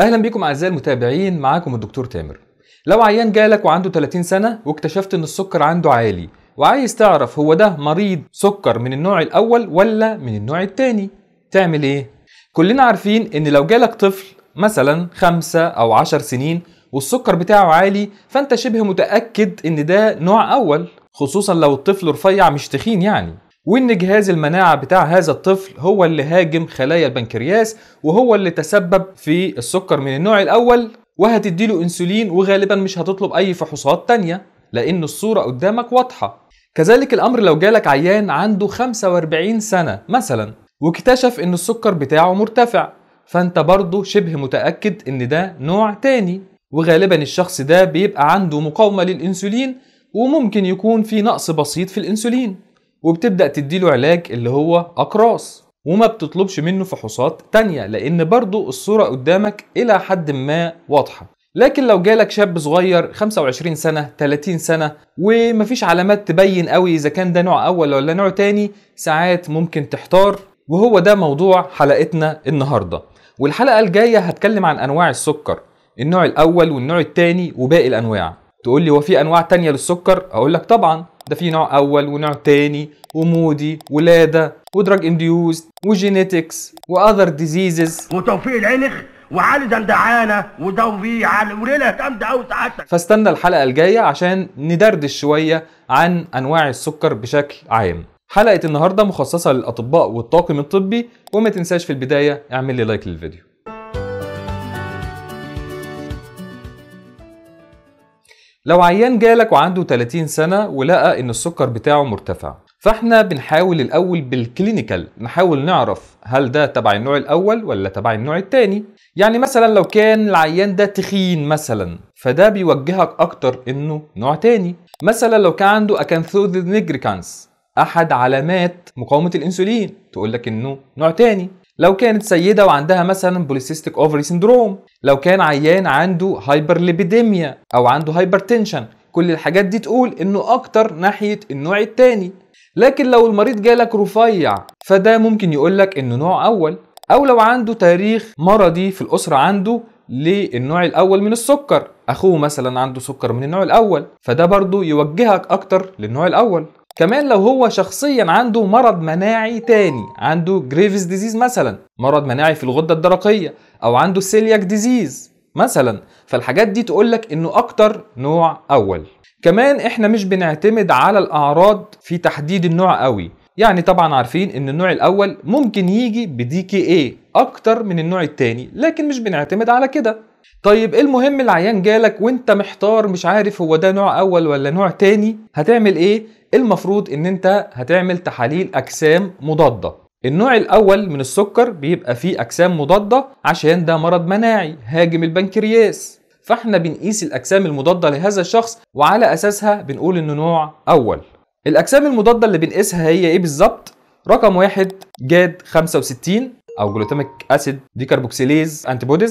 اهلا بيكم اعزائي المتابعين معاكم الدكتور تامر لو عيان جالك وعنده 30 سنه واكتشفت ان السكر عنده عالي وعايز تعرف هو ده مريض سكر من النوع الاول ولا من النوع الثاني تعمل ايه كلنا عارفين ان لو جالك طفل مثلا خمسة او عشر سنين والسكر بتاعه عالي فانت شبه متاكد ان ده نوع اول خصوصا لو الطفل رفيع مش تخين يعني وإن جهاز المناعة بتاع هذا الطفل هو اللي هاجم خلايا البنكرياس وهو اللي تسبب في السكر من النوع الأول وهتديله انسولين وغالبا مش هتطلب أي فحوصات تانية لأن الصورة قدامك واضحة كذلك الأمر لو جالك عيان عنده 45 سنة مثلا واكتشف إن السكر بتاعه مرتفع فأنت برضه شبه متأكد إن ده نوع تاني وغالبا الشخص ده بيبقى عنده مقاومة للإنسولين وممكن يكون في نقص بسيط في الإنسولين وبتبدأ تديله علاج اللي هو أقراص وما بتطلبش منه فحوصات تانية لأن برضو الصورة قدامك إلى حد ما واضحة لكن لو جالك شاب صغير 25 سنة 30 سنة ومفيش علامات تبين قوي إذا كان ده نوع أول ولا نوع تاني ساعات ممكن تحتار وهو ده موضوع حلقتنا النهاردة والحلقة الجاية هتكلم عن أنواع السكر النوع الأول والنوع التاني وباقي الأنواع تقول لي في أنواع تانية للسكر أقول لك طبعا ده في نوع اول ونوع تاني ومودي ولاده ودراج انديوز وجينيتكس واذر ديزيزز وتوفيق العنخ وعلي دندعانه وضوي على وليله جامده قوي سعادتك فاستنى الحلقه الجايه عشان ندردش شويه عن انواع السكر بشكل عام حلقه النهارده مخصصه للاطباء والطاقم الطبي وما تنساش في البدايه اعمل لي لايك للفيديو لو عيان جالك وعنده 30 سنة ولقى إن السكر بتاعه مرتفع فاحنا بنحاول الأول بالكلينيكال نحاول نعرف هل ده تبع النوع الأول ولا تبع النوع الثاني يعني مثلا لو كان العيان ده تخين مثلا فده بيوجهك أكتر إنه نوع تاني مثلا لو كان عنده أكانثوذ نيجريكانس أحد علامات مقاومة الأنسولين تقول لك إنه نوع تاني لو كانت سيدة وعندها مثلا بوليسيستيك اوفري سندروم لو كان عيان عنده هايبرليبيديميا او عنده هايبرتنشن كل الحاجات دي تقول انه اكتر ناحية النوع التاني لكن لو المريض جالك رفيع فده ممكن يقولك انه نوع اول او لو عنده تاريخ مرضي في الاسرة عنده للنوع الاول من السكر اخوه مثلا عنده سكر من النوع الاول فده برضه يوجهك اكتر للنوع الاول كمان لو هو شخصيا عنده مرض مناعي تاني عنده جريفز ديزيز مثلا مرض مناعي في الغده الدرقيه او عنده سيلياك ديزيز مثلا فالحاجات دي تقولك انه اكتر نوع اول كمان احنا مش بنعتمد على الاعراض في تحديد النوع قوي يعني طبعا عارفين ان النوع الاول ممكن يجي بدي كي اي اكتر من النوع التاني لكن مش بنعتمد على كده طيب ايه المهم العيان جالك وانت محتار مش عارف هو ده نوع اول ولا نوع تاني هتعمل ايه المفروض ان انت هتعمل تحاليل اجسام مضاده النوع الاول من السكر بيبقى فيه اجسام مضاده عشان ده مرض مناعي هاجم البنكرياس فاحنا بنقيس الاجسام المضاده لهذا الشخص وعلى اساسها بنقول انه نوع اول الاجسام المضاده اللي بنقيسها هي ايه بالظبط رقم واحد جاد 65 او جلوتاميك اسيد ديكربوكسيليز انتي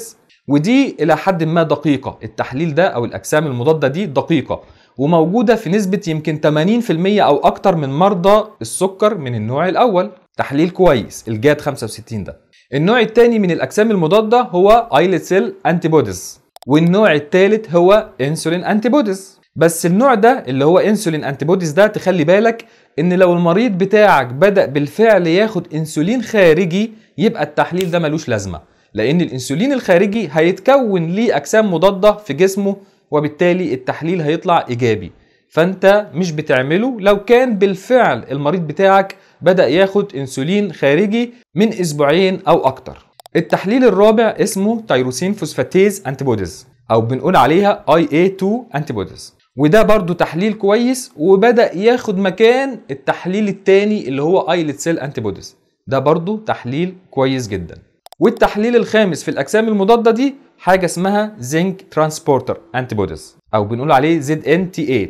ودي الى حد ما دقيقه التحليل ده او الاجسام المضاده دي دقيقه وموجودة في نسبة يمكن 80% أو أكتر من مرضى السكر من النوع الأول تحليل كويس الجاد 65 ده النوع الثاني من الأجسام المضادة هو ايلت سيل أنتيبوديز والنوع الثالث هو انسولين أنتيبوديز بس النوع ده اللي هو انسولين أنتيبوديز ده تخلي بالك ان لو المريض بتاعك بدأ بالفعل ياخد انسولين خارجي يبقى التحليل ده ملوش لازمة لان الانسولين الخارجي هيتكون ليه اجسام مضاده في جسمه وبالتالي التحليل هيطلع ايجابي فانت مش بتعمله لو كان بالفعل المريض بتاعك بدا ياخد انسولين خارجي من اسبوعين او اكتر التحليل الرابع اسمه تيروسين فوسفاتيز انتيبوديز او بنقول عليها IA2 انتيبوديز وده برضو تحليل كويس وبدا ياخد مكان التحليل الثاني اللي هو ايلت سيل انتيبوديز ده برضو تحليل كويس جدا والتحليل الخامس في الاجسام المضاده دي حاجه اسمها زنك ترانسبورتر انتي بوديز او بنقول عليه زد ان تي 8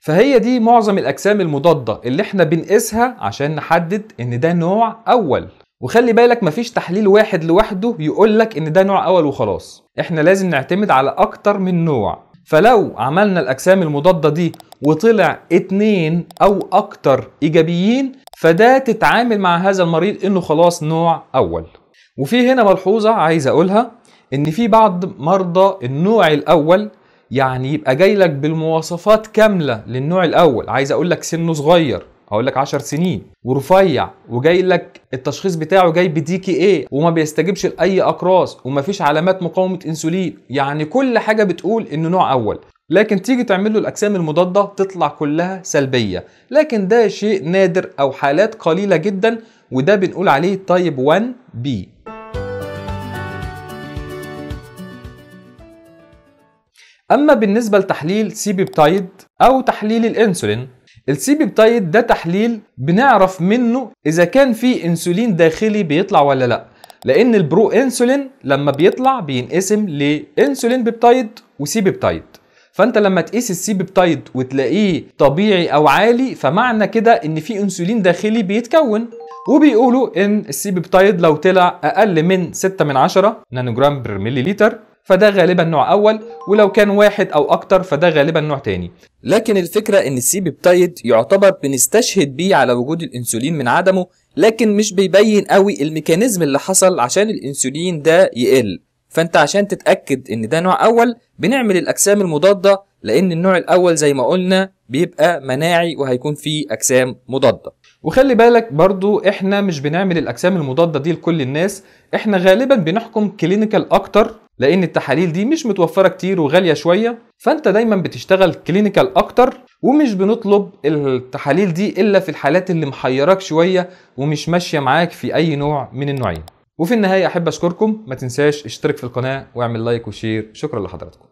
فهي دي معظم الاجسام المضاده اللي احنا بنقيسها عشان نحدد ان ده نوع اول وخلي بالك مفيش تحليل واحد لوحده يقول لك ان ده نوع اول وخلاص احنا لازم نعتمد على اكتر من نوع فلو عملنا الاجسام المضاده دي وطلع اتنين او اكتر ايجابيين فده تتعامل مع هذا المريض انه خلاص نوع اول وفي هنا ملحوظه عايز اقولها ان في بعض مرضى النوع الاول يعني يبقى جاي لك بالمواصفات كامله للنوع الاول عايز اقول لك سنه صغير اقول لك 10 سنين ورفيع وجاي لك التشخيص بتاعه جاي بدي كي ايه وما بيستجبش لاي اقراص وما فيش علامات مقاومه انسولين يعني كل حاجه بتقول انه نوع اول لكن تيجي تعمل له الاجسام المضاده تطلع كلها سلبيه لكن ده شيء نادر او حالات قليله جدا وده بنقول عليه تايب 1 بي أما بالنسبة لتحليل سي بيبتايد أو تحليل الأنسولين السي بيبتايد ده تحليل بنعرف منه إذا كان في أنسولين داخلي بيطلع ولا لأ لأن البرو أنسولين لما بيطلع بينقسم لأنسولين بيبتايد وسي بيبتايد فانت لما تقيس السي بيبتايد وتلاقيه طبيعي او عالي فمعنى كده ان في انسولين داخلي بيتكون وبيقولوا ان السي بيبتايد لو طلع اقل من 6 من 10 نانوجرام بر ملي فده غالبا نوع اول ولو كان واحد او اكتر فده غالبا نوع تاني لكن الفكره ان السي بيبتايد يعتبر بنستشهد بيه على وجود الانسولين من عدمه لكن مش بيبين قوي الميكانيزم اللي حصل عشان الانسولين ده يقل فانت عشان تتاكد ان ده نوع اول بنعمل الاجسام المضاده لان النوع الاول زي ما قلنا بيبقى مناعي وهيكون فيه اجسام مضاده وخلي بالك برضو احنا مش بنعمل الاجسام المضاده دي لكل الناس احنا غالبا بنحكم كلينيكال اكتر لان التحاليل دي مش متوفره كتير وغاليه شويه فانت دايما بتشتغل كلينيكال اكتر ومش بنطلب التحاليل دي الا في الحالات اللي محيراك شويه ومش ماشيه معاك في اي نوع من النوعين وفي النهايه احب اشكركم ما تنساش اشترك في القناه واعمل لايك وشير شكرا لحضراتكم